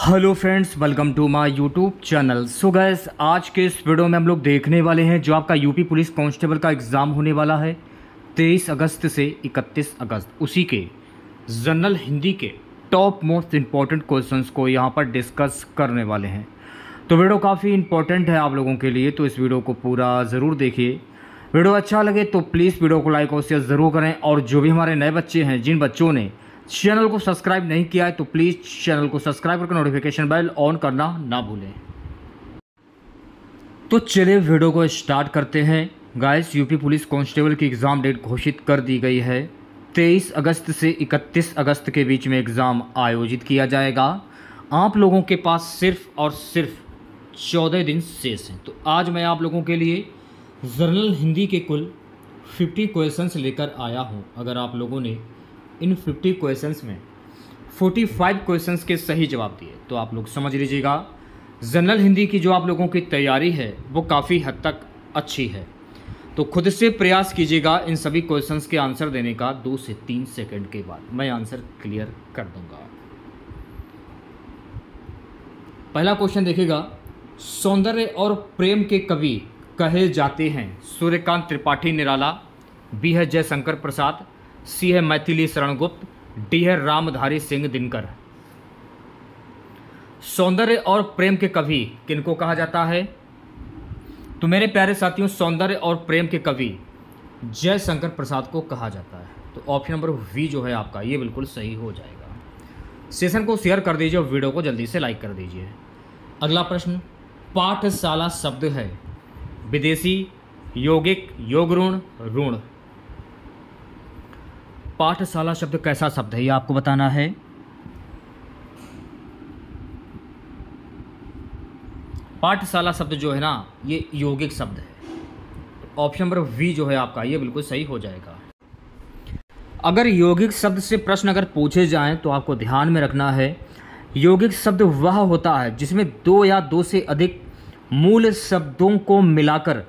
hello friends welcome to my YouTube channel so guys आज के इस वीडियो में हम लोग देखने वाले हैं जो आपका यूपी पुलिस कांस्टेबल का एग्ज़ाम होने वाला है 23 अगस्त से 31 अगस्त उसी के जनरल हिंदी के टॉप मोस्ट इम्पॉर्टेंट क्वेश्चंस को यहां पर डिस्कस करने वाले हैं तो वीडियो काफ़ी इंपॉर्टेंट है आप लोगों के लिए तो इस वीडियो को पूरा ज़रूर देखिए वीडियो अच्छा लगे तो प्लीज़ वीडियो को लाइक और शेयर ज़रूर करें और जो भी हमारे नए बच्चे हैं जिन बच्चों ने चैनल को सब्सक्राइब नहीं किया है तो प्लीज़ चैनल को सब्सक्राइब करके नोटिफिकेशन बेल ऑन करना ना भूलें तो चलिए वीडियो को स्टार्ट करते हैं गाइस यूपी पुलिस कांस्टेबल की एग्ज़ाम डेट घोषित कर दी गई है 23 अगस्त से 31 अगस्त के बीच में एग्ज़ाम आयोजित किया जाएगा आप लोगों के पास सिर्फ और सिर्फ चौदह दिन शेष हैं तो आज मैं आप लोगों के लिए जर्नल हिंदी के कुल 50 क्वेश्चंस लेकर आया हूं अगर आप लोगों ने इन फिफ्टी क्वेश्चंस में फोर्टी फाइव क्वेश्चन के सही जवाब दिए तो आप लोग समझ लीजिएगा जनरल हिंदी की जो आप लोगों की तैयारी है वो काफ़ी हद तक अच्छी है तो खुद से प्रयास कीजिएगा इन सभी क्वेश्चंस के आंसर देने का दो से तीन सेकंड के बाद मैं आंसर क्लियर कर दूंगा पहला क्वेश्चन देखिएगा सौंदर्य और प्रेम के कवि कहे जाते हैं सूर्यकांत त्रिपाठी निराला बी है जयशंकर प्रसाद सी है मैथिली शरण गुप्त डी है रामधारी सिंह दिनकर सौंदर्य और प्रेम के कवि किनको कहा जाता है तो मेरे प्यारे साथियों सौंदर्य और प्रेम के कवि जयशंकर प्रसाद को कहा जाता है तो ऑप्शन नंबर वी जो है आपका ये बिल्कुल सही हो जाएगा सेशन को शेयर कर दीजिए और वीडियो को जल्दी से लाइक कर दीजिए अगला प्रश्न पाठशाला शब्द है विदेशी योगिक योग ऋण ऋण पाठशाला शब्द कैसा शब्द है ये आपको बताना है पाठशाला शब्द जो है ना ये यौगिक शब्द है ऑप्शन नंबर वी जो है आपका ये बिल्कुल सही हो जाएगा अगर यौगिक शब्द से प्रश्न अगर पूछे जाएं तो आपको ध्यान में रखना है यौगिक शब्द वह होता है जिसमें दो या दो से अधिक मूल शब्दों को मिलाकर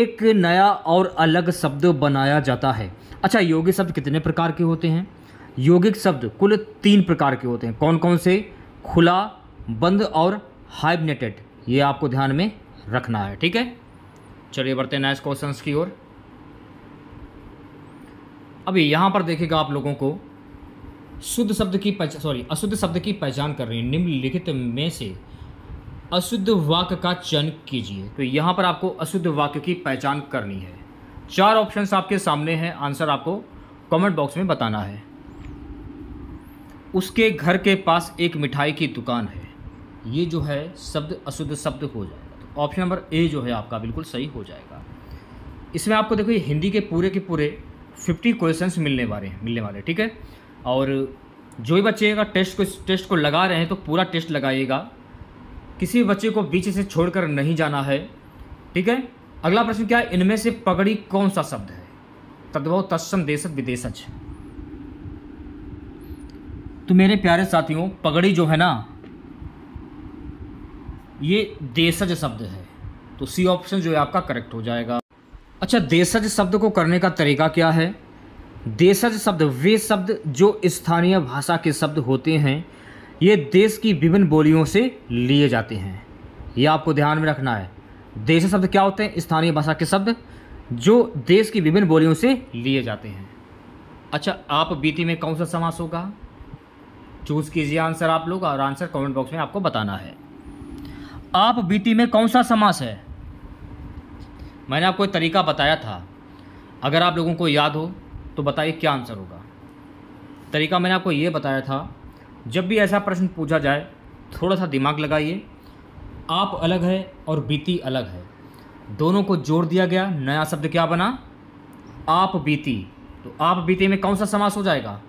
एक नया और अलग शब्द बनाया जाता है अच्छा यौगिक शब्द कितने प्रकार के होते हैं यौगिक शब्द कुल तीन प्रकार के होते हैं कौन कौन से खुला बंद और हाइबनेटेड ये आपको ध्यान में रखना है ठीक है चलिए बढ़ते हैं नेक्स्ट क्वेश्चन की ओर अभी यहाँ पर देखेगा आप लोगों को शुद्ध शब्द की पहचान सॉरी अशुद्ध शब्द की पहचान कर रही है निम्नलिखित में से अशुद्ध वाक्य का चयन कीजिए तो यहाँ पर आपको अशुद्ध वाक्य की पहचान करनी है चार ऑप्शंस आपके सामने हैं आंसर आपको कमेंट बॉक्स में बताना है उसके घर के पास एक मिठाई की दुकान है ये जो है शब्द अशुद्ध शब्द हो जाएगा तो ऑप्शन नंबर ए जो है आपका बिल्कुल सही हो जाएगा इसमें आपको देखो ये हिंदी के पूरे के पूरे फिफ्टी क्वेश्चंस मिलने वाले हैं मिलने वाले ठीक है और जो भी बच्चे का टेस्ट को टेस्ट को लगा रहे हैं तो पूरा टेस्ट लगाइएगा किसी बच्चे को बीच से छोड़कर नहीं जाना है ठीक है अगला प्रश्न क्या है इनमें से पगड़ी कौन सा शब्द है तद्भव तत्सम देशज विदेशज तो मेरे प्यारे साथियों पगड़ी जो है ना ये देशज शब्द है तो सी ऑप्शन जो है आपका करेक्ट हो जाएगा अच्छा देशज शब्द को करने का तरीका क्या है देशज शब्द वे शब्द जो स्थानीय भाषा के शब्द होते हैं ये देश की विभिन्न बोलियों से लिए जाते हैं ये आपको ध्यान में रखना है देशी शब्द क्या होते हैं स्थानीय भाषा के शब्द जो देश की विभिन्न बोलियों से लिए जाते हैं अच्छा आप बीती में कौन सा समास होगा चूज़ कीजिए आंसर आप लोग और आंसर कमेंट बॉक्स में आपको बताना है आप बीती में कौन सा समास है मैंने आपको एक तरीका बताया था अगर आप लोगों को याद हो तो बताइए क्या आंसर होगा तरीका मैंने आपको ये बताया था जब भी ऐसा प्रश्न पूछा जाए थोड़ा सा दिमाग लगाइए आप अलग है और बीती अलग है दोनों को जोड़ दिया गया नया शब्द क्या बना आप बीती तो आप बीते में कौन सा समास हो जाएगा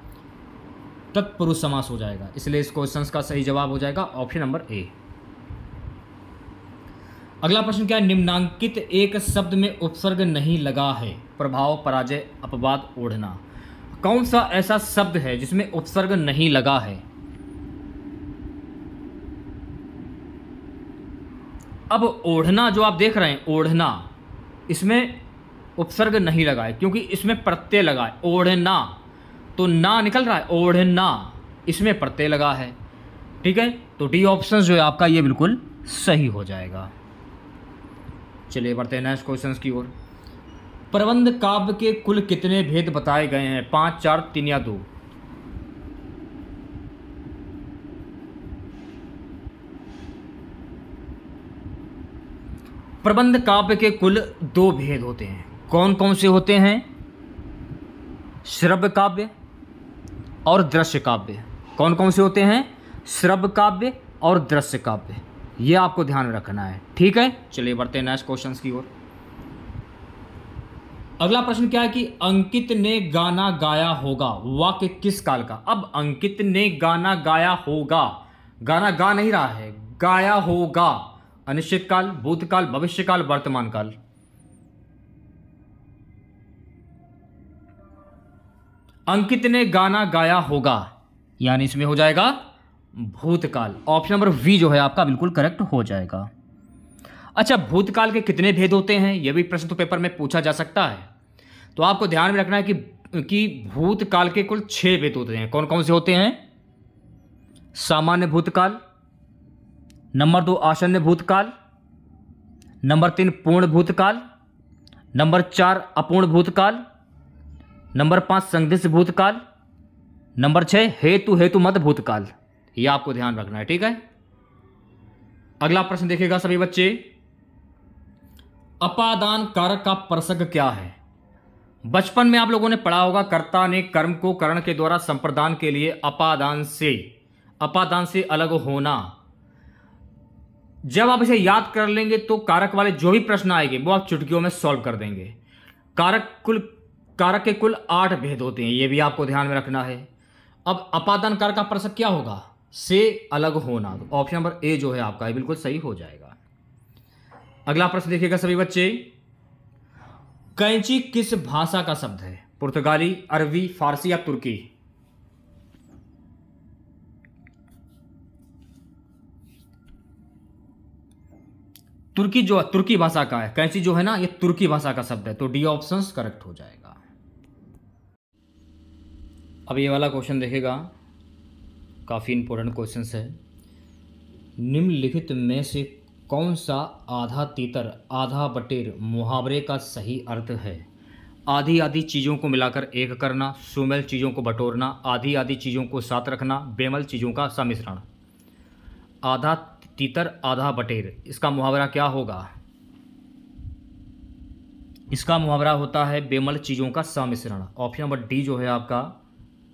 तत्पुरुष समास हो जाएगा इसलिए इस क्वेश्चन का सही जवाब हो जाएगा ऑप्शन नंबर ए अगला प्रश्न क्या है निम्नांकित एक शब्द में उपसर्ग नहीं लगा है प्रभाव पराजय अपवाद ओढ़ना कौन सा ऐसा शब्द है जिसमें उपसर्ग नहीं लगा है अब ओढ़ना जो आप देख रहे हैं ओढ़ना इसमें उपसर्ग नहीं लगाए क्योंकि इसमें प्रत्यय लगा है ओढ़ना तो ना निकल रहा है ओढ़ना इसमें प्रत्यय लगा है ठीक है तो डी ऑप्शन जो है आपका ये बिल्कुल सही हो जाएगा चलिए बढ़ते हैं नेक्स्ट क्वेश्चन की ओर प्रबंध काव्य के कुल कितने भेद बताए गए हैं पाँच चार तीन या दो प्रबंध काव्य के कुल दो भेद होते हैं कौन कौन से होते हैं श्रव्य काव्य और दृश्य काव्य कौन कौन से होते हैं श्रव्य काव्य और दृश्य काव्य ये आपको ध्यान रखना है ठीक है चलिए बढ़ते हैं नेक्स्ट क्वेश्चन की ओर अगला प्रश्न क्या है कि अंकित ने गाना गाया होगा वाक्य किस काल का अब अंकित ने गाना गाया होगा गाना गा नहीं रहा है गाया होगा अनिश्चित काल भूतकाल भविष्यकाल वर्तमान काल अंकित ने गाना गाया होगा यानी इसमें हो जाएगा भूतकाल ऑप्शन नंबर वी जो है आपका बिल्कुल करेक्ट हो जाएगा अच्छा भूतकाल के कितने भेद होते हैं यह भी प्रश्न तो पेपर में पूछा जा सकता है तो आपको ध्यान में रखना है कि कि भूतकाल के कुल छह भेद होते हैं कौन कौन से होते हैं सामान्य भूतकाल नंबर दो आसन्न भूतकाल नंबर तीन पूर्ण भूतकाल नंबर चार अपूर्ण भूतकाल नंबर पाँच संदिग्ध भूतकाल नंबर छः हेतु हेतु मत भूतकाल ये आपको ध्यान रखना है ठीक है अगला प्रश्न देखिएगा सभी बच्चे अपादान कारक का प्रसंग क्या है बचपन में आप लोगों ने पढ़ा होगा कर्ता ने कर्म को करण के द्वारा संप्रदान के लिए अपादान से अपादान से अलग होना जब आप इसे याद कर लेंगे तो कारक वाले जो भी प्रश्न आएंगे वो आप चुटकियों में सॉल्व कर देंगे कारक कुल कारक के कुल आठ भेद होते हैं ये भी आपको ध्यान में रखना है अब अपादान कारक का प्रश्न क्या होगा से अलग होना ऑप्शन नंबर ए जो है आपका बिल्कुल सही हो जाएगा अगला प्रश्न देखिएगा सभी बच्चे कैंची किस भाषा का शब्द है पुर्तगाली अरबी फारसी या तुर्की तुर्की जो तुर्की भाषा का है कैंची जो है ना ये तुर्की भाषा का शब्द है तो डी ऑप्शन करेक्ट हो जाएगा अब ये वाला क्वेश्चन देखेगा काफ़ी इंपॉर्टेंट क्वेश्चन है निम्नलिखित में से कौन सा आधा तीतर आधा बटेर मुहावरे का सही अर्थ है आधी आधी चीज़ों को मिलाकर एक करना सुमेल चीज़ों को बटोरना आधी आधी चीज़ों को साथ रखना बेमल चीज़ों का समिश्रण आधा तीतर आधा बटेर इसका मुहावरा क्या होगा इसका मुहावरा होता है बेमल चीज़ों का सम्मिश्रण ऑप्शन नंबर डी जो है आपका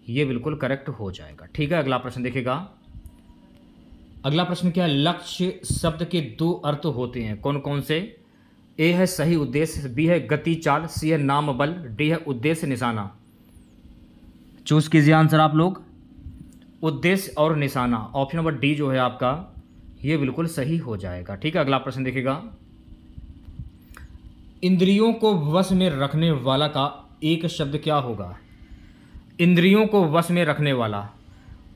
ये बिल्कुल करेक्ट हो जाएगा ठीक है अगला प्रश्न देखेगा अगला प्रश्न क्या है लक्ष्य शब्द के दो अर्थ होते हैं कौन कौन से ए है सही उद्देश्य बी है गति चाल सी है नाम बल डी है उद्देश्य निशाना चूज कीजिए आंसर आप लोग उद्देश्य और निशाना ऑप्शन नंबर डी जो है आपका ये बिल्कुल सही हो जाएगा ठीक है अगला प्रश्न देखिएगा इंद्रियों को वश में रखने वाला का एक शब्द क्या होगा इंद्रियों को वश में रखने वाला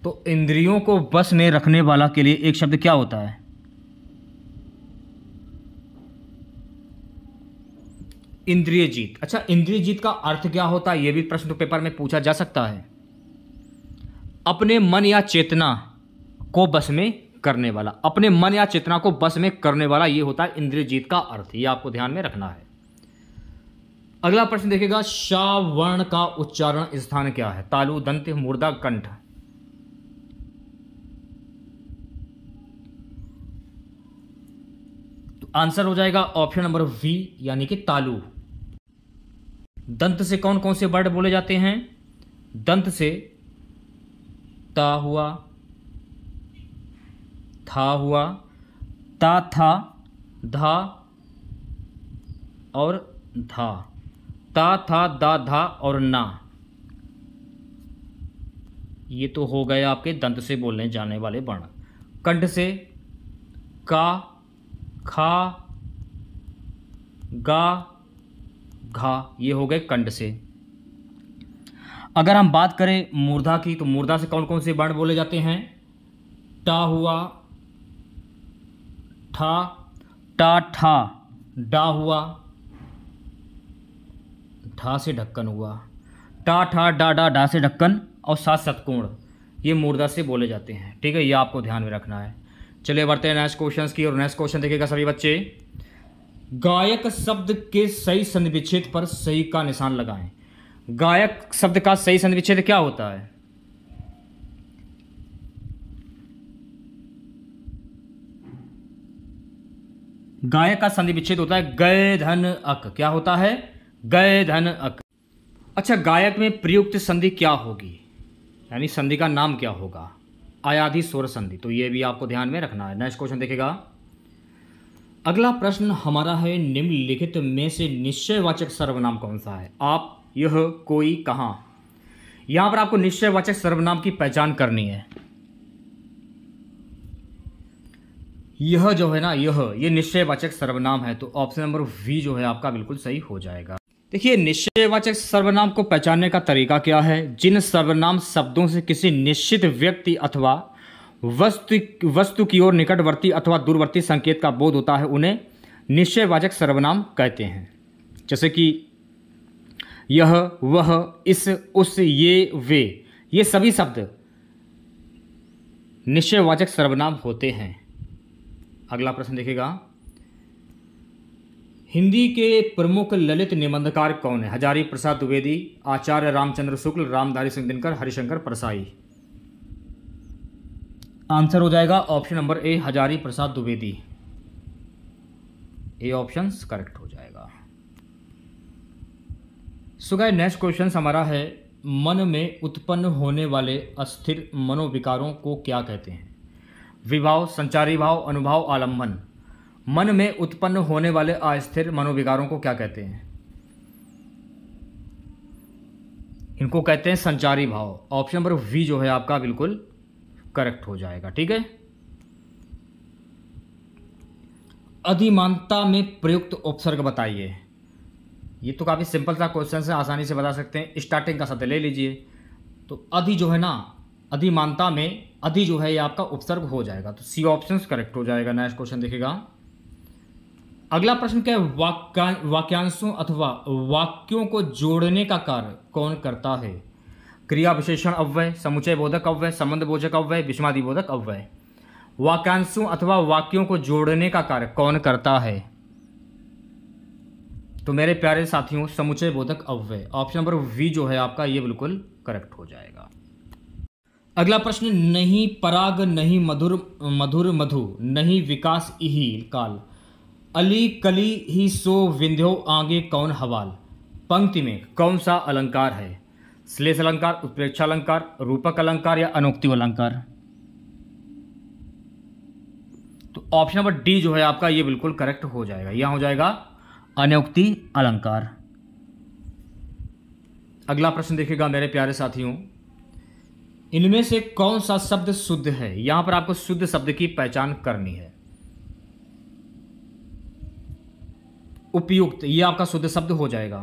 तो इंद्रियों को वश में रखने वाला के लिए एक शब्द क्या होता है इंद्रिय जीत अच्छा इंद्रिय जीत का अर्थ क्या होता है यह भी प्रश्न तो पेपर में पूछा जा सकता है अपने मन या चेतना को बस में करने वाला अपने मन या चेतना को बस में करने वाला ये होता है इंद्रजीत का अर्थ ये आपको ध्यान में रखना है अगला प्रश्न देखिएगा शावर्ण का उच्चारण स्थान क्या है तालु दंत मुर्दा कंठ तो आंसर हो जाएगा ऑप्शन नंबर वी यानी कि तालु दंत से कौन कौन से वर्ड बोले जाते हैं दंत से ता हुआ था हुआ ता था धा और धा ता था दा धा और ना ये तो हो गए आपके दंत से बोलने जाने वाले वर्ण कंठ से का खा गा घा ये हो गए कंठ से अगर हम बात करें मूर्धा की तो मूर्धा से कौन कौन से वर्ण बोले जाते हैं टा हुआ ठा टा ठा डा हुआ ढा से ढक्कन हुआ टा ठा डा डा डा से ढक्कन और सात सतकोण ये मुर्दा से बोले जाते हैं ठीक है ये आपको ध्यान में रखना है चलिए बढ़ते हैं नेक्स्ट क्वेश्चन की और नेक्स्ट क्वेश्चन देखिएगा सभी बच्चे गायक शब्द के सही संधिविच्छेद पर सही का निशान लगाएं गायक शब्द का सही संधिविच्छेद क्या होता है गाय का संधि विच्छेद होता है गय धन अक क्या होता है गय धन अक अच्छा गायक में प्रयुक्त संधि क्या होगी यानी संधि का नाम क्या होगा आयाधि स्वर संधि तो यह भी आपको ध्यान में रखना है नेक्स्ट क्वेश्चन देखेगा अगला प्रश्न हमारा है निम्नलिखित में से निश्चयवाचक सर्वनाम कौन सा है आप यह कोई कहा यहां पर आपको निश्चयवाचक सर्वनाम की पहचान करनी है यह जो है ना यह ये निश्चयवाचक सर्वनाम है तो ऑप्शन नंबर वी जो है आपका बिल्कुल सही हो जाएगा देखिए निश्चयवाचक सर्वनाम को पहचानने का तरीका क्या है जिन सर्वनाम शब्दों से किसी निश्चित व्यक्ति अथवा वस्तु वस्तु की ओर निकटवर्ती अथवा दूरवर्ती संकेत का बोध होता है उन्हें निश्चयवाचक सर्वनाम कहते हैं जैसे कि यह वह इस उस ये वे ये सभी शब्द निश्चयवाचक सर्वनाम होते हैं अगला प्रश्न देखिएगा हिंदी के प्रमुख ललित निबंधकार कौन है हजारी प्रसाद द्विवेदी आचार्य रामचंद्र शुक्ल रामधारी सिंह दिनकर हरिशंकर परसाई आंसर हो जाएगा option number A Hazari Prasad Dwivedi A option correct हो जाएगा सो नेक्स्ट क्वेश्चन हमारा है मन में उत्पन्न होने वाले अस्थिर मनोविकारों को क्या कहते हैं विभाव संचारी भाव अनुभाव आलम्बन मन में उत्पन्न होने वाले अस्थिर मनोविकारों को क्या कहते हैं इनको कहते हैं संचारी भाव ऑप्शन नंबर वी जो है आपका बिल्कुल करेक्ट हो जाएगा ठीक है अधिमानता में प्रयुक्त उपसर्ग बताइए ये तो काफ़ी सिंपल सा क्वेश्चन है आसानी से बता सकते हैं स्टार्टिंग का सत्य ले लीजिए तो अधि जो है ना अधिमानता में अधि जो है ये आपका उपसर्ग हो जाएगा तो सी ऑप्शन करेक्ट हो जाएगा नेक्स्ट क्वेश्चन देखेगा अगला प्रश्न क्या है वाक्या वाक्यांशों अथवा वाक्यों को जोड़ने का कार्य कौन करता है क्रिया विशेषण अव्यय समुचय बोधक अव्यय संबंध बोधक अव्यय विषमादि बोधक अव्यय वाक्यांशों अथवा वाक्यों को जोड़ने का कार्य कौन करता है तो मेरे प्यारे साथियों समुचय बोधक अव्यय ऑप्शन नंबर वी जो है आपका ये बिल्कुल करेक्ट हो जाएगा अगला प्रश्न नहीं पराग नहीं मधुर मधुर मधु नहीं विकास इही काल अली कली ही सो विंध्यो आगे कौन हवाल पंक्ति में कौन सा अलंकार है श्लेष अलंकार उत्प्रेक्षा अलंकार रूपक अलंकार या अनोक्ति अलंकार तो ऑप्शन नंबर डी जो है आपका ये बिल्कुल करेक्ट हो जाएगा यह हो जाएगा अनोक्ति अलंकार अगला प्रश्न देखिएगा मेरे प्यारे साथियों इनमें से कौन सा शब्द शुद्ध है यहां पर आपको शुद्ध शब्द की पहचान करनी है उपयुक्त ये आपका शुद्ध शब्द हो जाएगा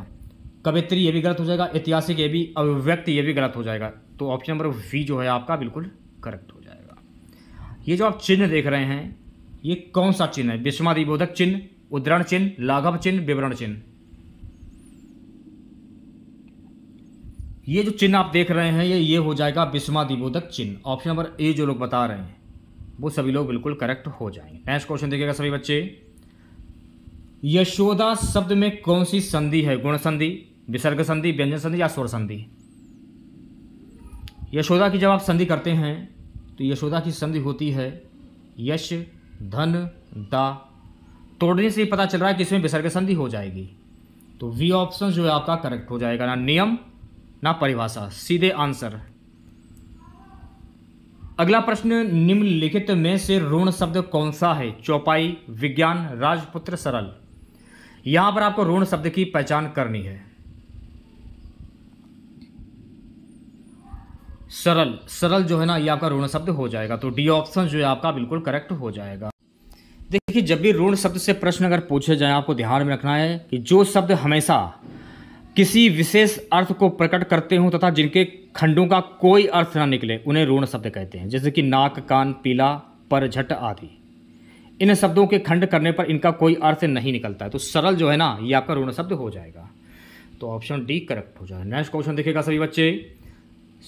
कवित्री ये भी गलत हो जाएगा ऐतिहासिक ये भी अभिव्यक्त ये भी गलत हो जाएगा तो ऑप्शन नंबर वी जो है आपका बिल्कुल करेक्ट हो जाएगा ये जो आप चिन्ह देख रहे हैं ये कौन सा चिन्ह है विस्मादिबोधक चिन्ह उदरण चिन्ह लाघव चिन्ह विवरण चिन्ह ये जो चिन्ह आप देख रहे हैं ये ये हो जाएगा विस्मा दिबोधक चिन्ह ऑप्शन नंबर ए जो लोग बता रहे हैं वो सभी लोग बिल्कुल करेक्ट हो जाएंगे नेक्स्ट क्वेश्चन देखिएगा सभी बच्चे यशोदा शब्द में कौन सी संधि है गुण संधि विसर्ग संधि व्यंजन संधि या स्वर संधि यशोदा की जब आप संधि करते हैं तो यशोदा की संधि होती है यश धन दा तोड़ने से पता चल रहा है कि इसमें विसर्ग संधि हो जाएगी तो वी ऑप्शन जो है आपका करेक्ट हो जाएगा ना नियम ना परिभाषा सीधे आंसर अगला प्रश्न निम्नलिखित में से ऋण शब्द कौन सा है चौपाई विज्ञान राजपुत्र सरल यहां पर आपको ऋण शब्द की पहचान करनी है सरल सरल जो है ना ये आपका ऋण शब्द हो जाएगा तो डी ऑप्शन जो है आपका बिल्कुल करेक्ट हो जाएगा देखिए जब भी ऋण शब्द से प्रश्न अगर पूछे जाए आपको ध्यान में रखना है कि जो शब्द हमेशा किसी विशेष अर्थ को प्रकट करते हों तथा जिनके खंडों का कोई अर्थ ना निकले उन्हें रूण शब्द कहते हैं जैसे कि नाक कान पीला पर झट आदि इन शब्दों के खंड करने पर इनका कोई अर्थ नहीं निकलता है तो सरल जो है ना ये आपका रूण शब्द हो जाएगा तो ऑप्शन डी करेक्ट हो जाएगा नेक्स्ट क्वेश्चन देखिएगा सभी बच्चे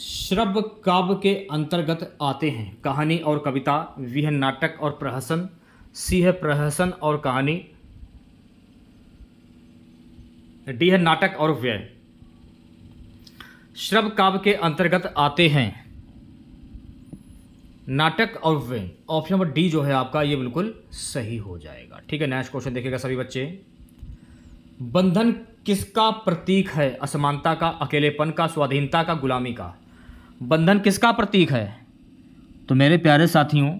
श्रव्य काव्य के अंतर्गत आते हैं कहानी और कविता विह नाटक और प्रहसन सिंह प्रहसन और कहानी डी है नाटक और व्यय श्रव काव्य के अंतर्गत आते हैं नाटक और व्यय ऑप्शन नंबर डी जो है आपका ये बिल्कुल सही हो जाएगा ठीक है नेक्स्ट क्वेश्चन देखिएगा सभी बच्चे बंधन किसका प्रतीक है असमानता का अकेलेपन का स्वाधीनता का गुलामी का बंधन किसका प्रतीक है तो मेरे प्यारे साथियों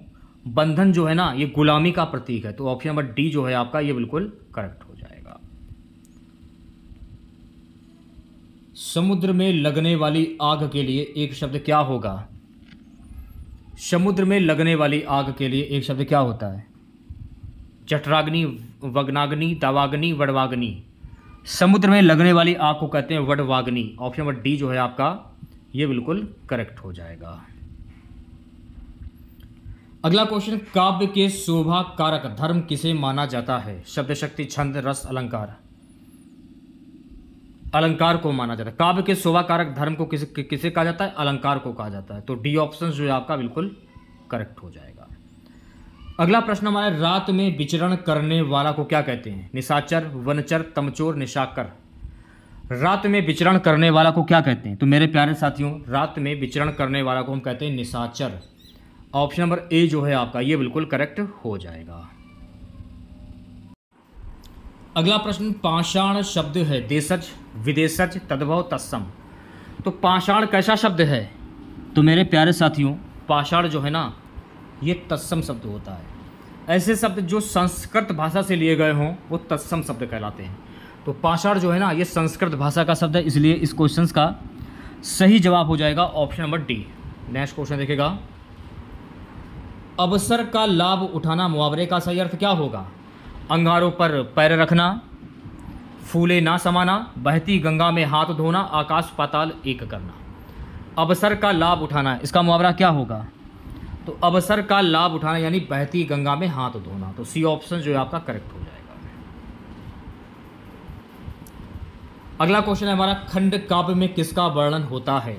बंधन जो है ना ये गुलामी का प्रतीक है तो ऑप्शन नंबर डी जो है आपका ये बिल्कुल करेक्ट हो समुद्र में लगने वाली आग के लिए एक शब्द क्या होगा समुद्र में लगने वाली आग के लिए एक शब्द क्या होता है चटराग्नि वग्नाग्नि तवाग्नि वडवाग्नि समुद्र में लगने वाली आग को कहते हैं वडवाग्नि ऑप्शन नंबर डी जो है आपका ये बिल्कुल करेक्ट हो जाएगा अगला क्वेश्चन काव्य के शोभा कारक धर्म किसे माना जाता है शब्द शक्ति छंद रस अलंकार अलंकार को माना जाता है काव्य के शोभा कारक धर्म को किस किसे कहा जाता है अलंकार को कहा जाता है तो डी ऑप्शन जो है आपका बिल्कुल करेक्ट हो जाएगा अगला प्रश्न हमारा रात में विचरण करने वाला को क्या कहते हैं निशाचर वनचर तमचोर निशाकर रात में विचरण करने वाला को क्या कहते हैं तो मेरे प्यारे साथियों रात में विचरण करने वाला को हम कहते हैं निशाचर ऑप्शन नंबर ए जो है आपका ये बिल्कुल करेक्ट हो जाएगा अगला प्रश्न पाषाण शब्द है देशज विदेशज तद्भव तत्सम तो पाषाण कैसा शब्द है तो मेरे प्यारे साथियों पाषाण जो है ना ये तत्सम शब्द होता है ऐसे शब्द जो संस्कृत भाषा से लिए गए हों वो तत्सम शब्द कहलाते हैं तो पाषाण जो है ना ये संस्कृत भाषा का शब्द है इसलिए इस क्वेश्चन का सही जवाब हो जाएगा option number D next question देखेगा अवसर का लाभ उठाना मुआवरे का सही अर्थ क्या होगा अंगारों पर पैर रखना फूले ना समाना बहती गंगा में हाथ धोना आकाश पाताल एक करना अवसर का लाभ उठाना इसका मुआवरा क्या होगा तो अवसर का लाभ उठाना यानी बहती गंगा में हाथ धोना तो सी ऑप्शन जो है आपका करेक्ट हो जाएगा अगला क्वेश्चन है हमारा खंड काव्य में किसका वर्णन होता है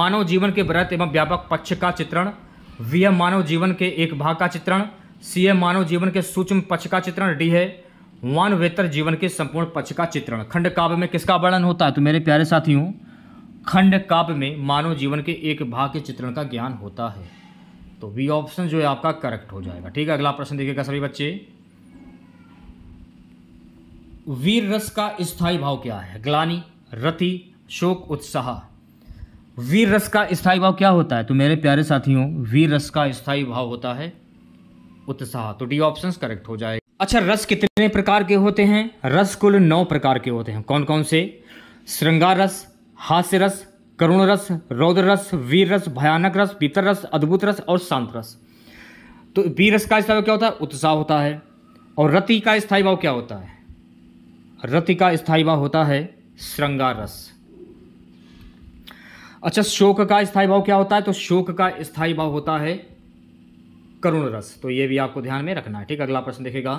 मानव जीवन के व्रत एवं व्यापक पक्ष का चित्रण व्यय मानव जीवन के एक भाग का चित्रण सी है मानव जीवन के सूक्ष्म पक्ष का चित्रण डी है वन वेतर जीवन के संपूर्ण पक्ष का चित्रण खंड काव्य में किसका वर्णन होता है तो मेरे प्यारे साथियों खंड काव्य में मानव जीवन के एक भाग के चित्रण का ज्ञान होता है तो बी ऑप्शन जो है आपका करेक्ट हो जाएगा ठीक है अगला प्रश्न देखिएगा सभी बच्चे वीर रस का स्थायी भाव क्या है ग्लानी रति शोक उत्साह वीर रस का स्थायी भाव क्या होता है तो मेरे प्यारे साथियों वीर रस का स्थायी भाव होता है उत्साह तो डी ऑप्शन करेक्ट हो जाएगा अच्छा रस कितने प्रकार के होते हैं रस कुल नौ प्रकार के होते हैं कौन कौन से श्रृंगार रस हास्य रस करुण रस रौद्र रस वीर रस भयानक रस पीतर रस अद्भुत रस और शांत रस तो वीर रस का स्थायी क्या होता है उत्साह होता है और रति का स्थायी भाव क्या होता है रति का स्थायी भाव होता है श्रृंगार रस अच्छा शोक का स्थायी भाव क्या होता है तो शोक का स्थायी भाव होता है करुण रस तो ये भी आपको ध्यान में रखना है ठीक अगला प्रश्न देखेगा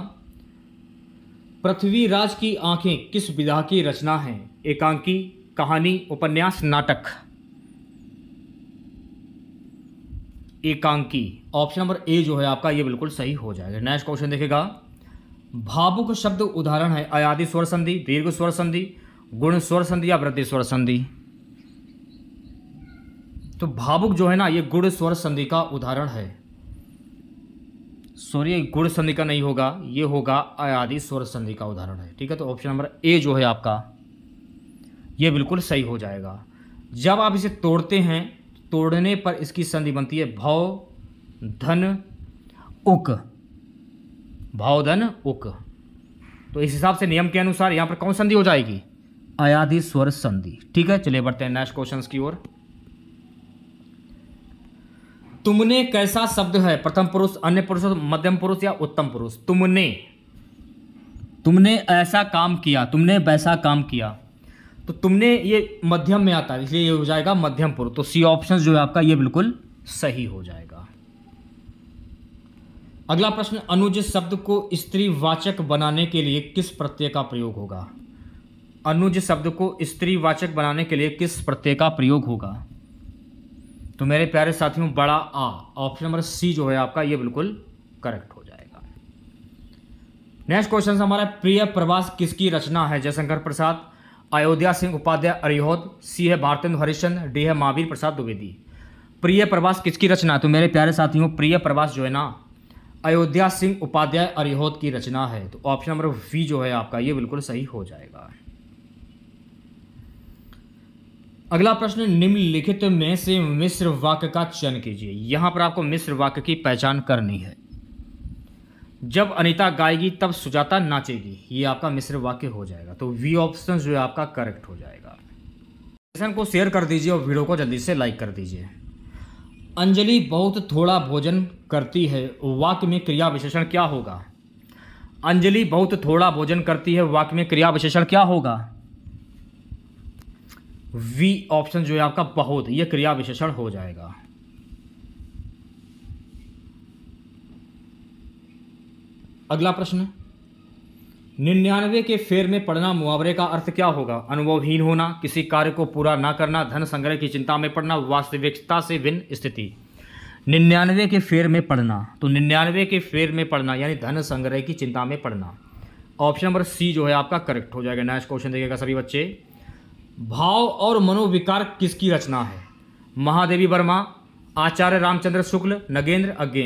पृथ्वीराज की आंखें किस विधा की रचना है एकांकी कहानी उपन्यास नाटक एकांकी ऑप्शन नंबर ए जो है आपका ये बिल्कुल सही हो जाएगा नेक्स्ट क्वेश्चन देखेगा भावुक शब्द उदाहरण है अयाधि स्वर संधि दीर्घ स्वर संधि गुण स्वर संधि या वृद्धि स्वर संधि तो भावुक जो है ना ये गुण स्वर संधि का उदाहरण है सॉरी गुड़ संधि का नहीं होगा ये होगा अयादि स्वर संधि का उदाहरण है ठीक है तो ऑप्शन नंबर ए जो है आपका ये बिल्कुल सही हो जाएगा जब आप इसे तोड़ते हैं तोड़ने पर इसकी संधि बनती है भाव धन उक भाव धन उक तो इस हिसाब से नियम के अनुसार यहाँ पर कौन संधि हो जाएगी अयाधि स्वर संधि ठीक है चलिए बढ़ते हैं नेक्स्ट क्वेश्चन की ओर तुमने कैसा शब्द है प्रथम पुरुष अन्य पुरुष मध्यम पुरुष या उत्तम पुरुष तुमने तुमने ऐसा काम किया तुमने वैसा काम किया तो तुमने ये मध्यम में आता है इसलिए ये हो जाएगा मध्यम पुरुष तो सी ऑप्शन जो है आपका ये बिल्कुल सही हो जाएगा अगला प्रश्न अनुज शब्द को स्त्रीवाचक बनाने के लिए किस प्रत्यय का प्रयोग होगा अनुज शब्द को स्त्रीवाचक बनाने के लिए किस प्रत्यय का प्रयोग होगा तो मेरे प्यारे साथियों बड़ा आ ऑप्शन नंबर सी जो है आपका ये बिल्कुल करेक्ट हो जाएगा नेक्स्ट क्वेश्चन हमारा प्रिय प्रवास किसकी रचना है जयशंकर प्रसाद अयोध्या सिंह उपाध्याय अरिहोद सी है भारतेंद्र हरिश्चंद डी है महावीर प्रसाद द्विवेदी प्रिय प्रवास किसकी रचना है तो मेरे प्यारे साथियों प्रिय प्रवास जो है ना अयोध्या सिंह उपाध्याय अरिहोत की रचना है तो ऑप्शन नंबर वी जो है आपका ये बिल्कुल सही हो जाएगा अगला प्रश्न निम्नलिखित में से मिश्र वाक्य का चयन कीजिए यहाँ पर आपको मिश्र वाक्य की पहचान करनी है जब अनिता गाएगी तब सुजाता नाचेगी ये आपका मिश्र वाक्य हो जाएगा तो वी ऑप्शन जो है आपका करेक्ट हो जाएगा सेशन को शेयर कर दीजिए और वीडियो को जल्दी से लाइक कर दीजिए अंजलि बहुत थोड़ा भोजन करती है वाक्य में क्रिया विशेषण क्या होगा अंजलि बहुत थोड़ा भोजन करती है वाक्य में क्रिया विशेषण क्या होगा वी ऑप्शन जो है आपका बहुत यह क्रिया विशेषण हो जाएगा अगला प्रश्न निन्यानवे के फेर में पढ़ना मुआवरे का अर्थ क्या होगा अनुभवहीन होना किसी कार्य को पूरा ना करना धन संग्रह की चिंता में पड़ना वास्तविकता से भिन्न स्थिति निन्यानवे के फेर में पढ़ना तो निन्यानवे के फेर में पढ़ना यानी धन संग्रह की चिंता में पड़ना ऑप्शन नंबर सी जो है आपका करेक्ट हो जाएगा नेक्स्ट क्वेश्चन देखिएगा सभी बच्चे भाव और मनोविकार किसकी रचना है महादेवी वर्मा आचार्य रामचंद्र शुक्ल नगेंद्र अज्ञे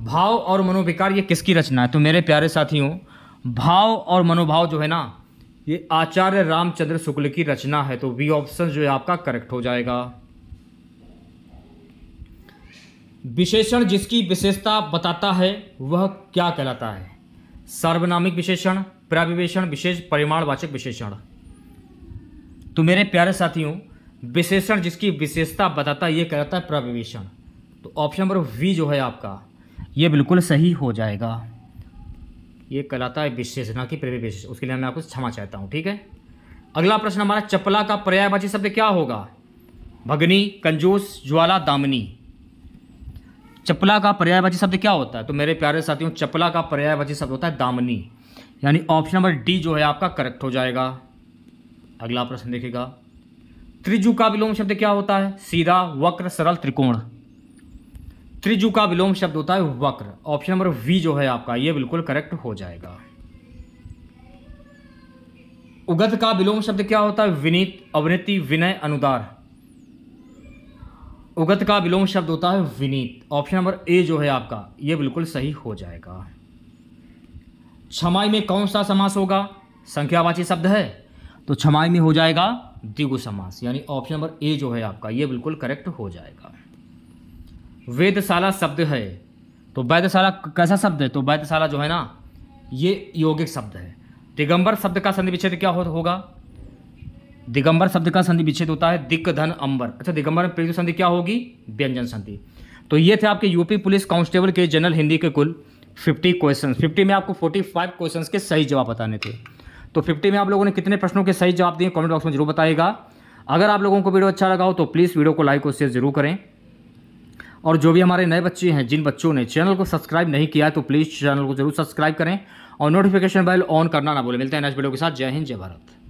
भाव और मनोविकार ये किसकी रचना है तो मेरे प्यारे साथियों भाव और मनोभाव जो है ना ये आचार्य रामचंद्र शुक्ल की रचना है तो वी ऑप्शन जो है आपका करेक्ट हो जाएगा विशेषण जिसकी विशेषता बताता है वह क्या कहलाता है सार्वनामिक विशेषण प्राविवेषण विशेष परिमाणवाचक विशेषण तो मेरे प्यारे साथियों विशेषण जिसकी विशेषता बताता ये कहलाता है प्रविवेषण तो ऑप्शन नंबर वी जो है आपका ये बिल्कुल सही हो जाएगा ये कहलाता है विशेषणा की प्रविवेश उसके लिए मैं आपको क्षमा चाहता हूँ ठीक है अगला प्रश्न हमारा चपला का पर्यायवाची शब्द क्या होगा भगनी कंजूस ज्वाला दामनी चपला का पर्यायवाची शब्द क्या होता है तो मेरे प्यारे साथियों चपला का पर्यायवाची शब्द होता है दामनी यानी ऑप्शन नंबर डी जो है आपका करेक्ट हो जाएगा अगला प्रश्न देखेगा त्रिजु का विलोम शब्द क्या होता है सीधा वक्र सरल त्रिकोण त्रिजु का विलोम शब्द होता है वक्र ऑप्शन नंबर वी जो है आपका ये बिल्कुल करेक्ट हो जाएगा उगत का विलोम शब्द क्या होता है विनीत अवनीति विनय अनुदार उगत का विलोम शब्द होता है विनीत ऑप्शन नंबर ए जो है आपका ये बिल्कुल सही हो जाएगा छमाई में कौन सा समास होगा संख्यावाची शब्द है तो छमाई में हो जाएगा दिगु समास यानी ऑप्शन नंबर ए जो है आपका ये बिल्कुल करेक्ट हो जाएगा वेदशाला शब्द है तो वैधशाला कैसा शब्द है तो वैधशाला जो है ना ये यौगिक शब्द है दिगंबर शब्द का संधि विच्छेद क्या होगा दिगंबर शब्द का संधि विच्छेद होता है दिक धन अंबर अच्छा दिगंबर में प्रयुक्त संधि क्या होगी व्यंजन संधि तो ये थे आपके यूपी पुलिस कांस्टेबल के जनरल हिंदी के कुल 50 क्वेश्चंस 50 में आपको 45 क्वेश्चंस के सही जवाब बताने थे तो फिफ्टी में आप लोगों ने कितने प्रश्नों के सही जवाब दिए कमेंट बॉक्स में जरूर बताएगा अगर आप लोगों को वीडियो अच्छा लगा हो तो प्लीज़ वीडियो को लाइक और शेयर जरूर करें और जो भी हमारे नए बच्चे हैं जिन बच्चों ने चैनल को सब्सक्राइब नहीं किया तो प्लीज़ चैनल को जरूर सब्सक्राइब करें और नोटिफिकेशन बेल ऑन करना ना बोले मिलते हैं नेक्स्ट वीडियो के साथ जय हिंद जय भारत